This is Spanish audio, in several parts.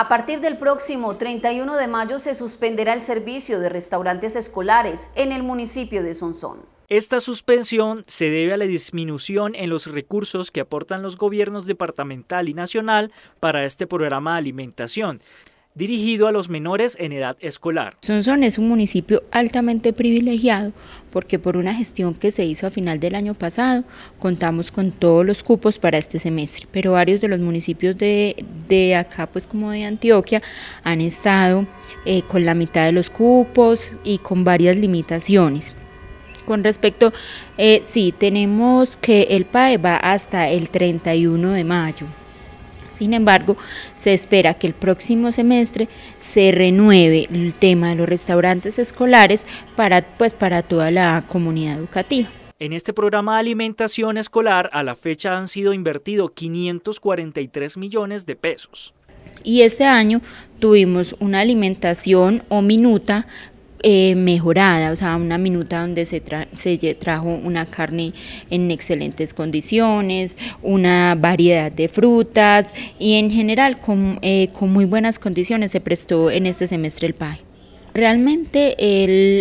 A partir del próximo 31 de mayo se suspenderá el servicio de restaurantes escolares en el municipio de Sonsón. Esta suspensión se debe a la disminución en los recursos que aportan los gobiernos departamental y nacional para este programa de alimentación dirigido a los menores en edad escolar. Sonson es un municipio altamente privilegiado porque por una gestión que se hizo a final del año pasado contamos con todos los cupos para este semestre, pero varios de los municipios de, acá, pues como de Antioquia, han estado eh, con la mitad de los cupos y con varias limitaciones. Con respecto, eh, sí, tenemos que el PAE va hasta el 31 de mayo. Sin embargo, se espera que el próximo semestre se renueve el tema de los restaurantes escolares para, pues, para toda la comunidad educativa. En este programa de alimentación escolar a la fecha han sido invertidos 543 millones de pesos. Y este año tuvimos una alimentación o minuta eh, mejorada, o sea, una minuta donde se, trajo una carne en excelentes condiciones, una variedad de frutas y en general con, eh, muy buenas condiciones se prestó en este semestre el PAE. Realmente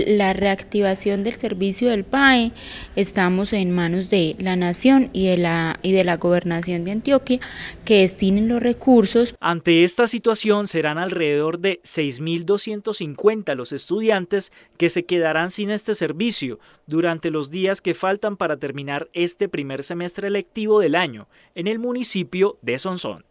la reactivación del servicio del PAE estamos en manos de la Nación y de la, y de la Gobernación de Antioquia que destinen los recursos. Ante esta situación serán alrededor de 6.250 los estudiantes que se quedarán sin este servicio durante los días que faltan para terminar este primer semestre lectivo del año en el municipio de Sonsón.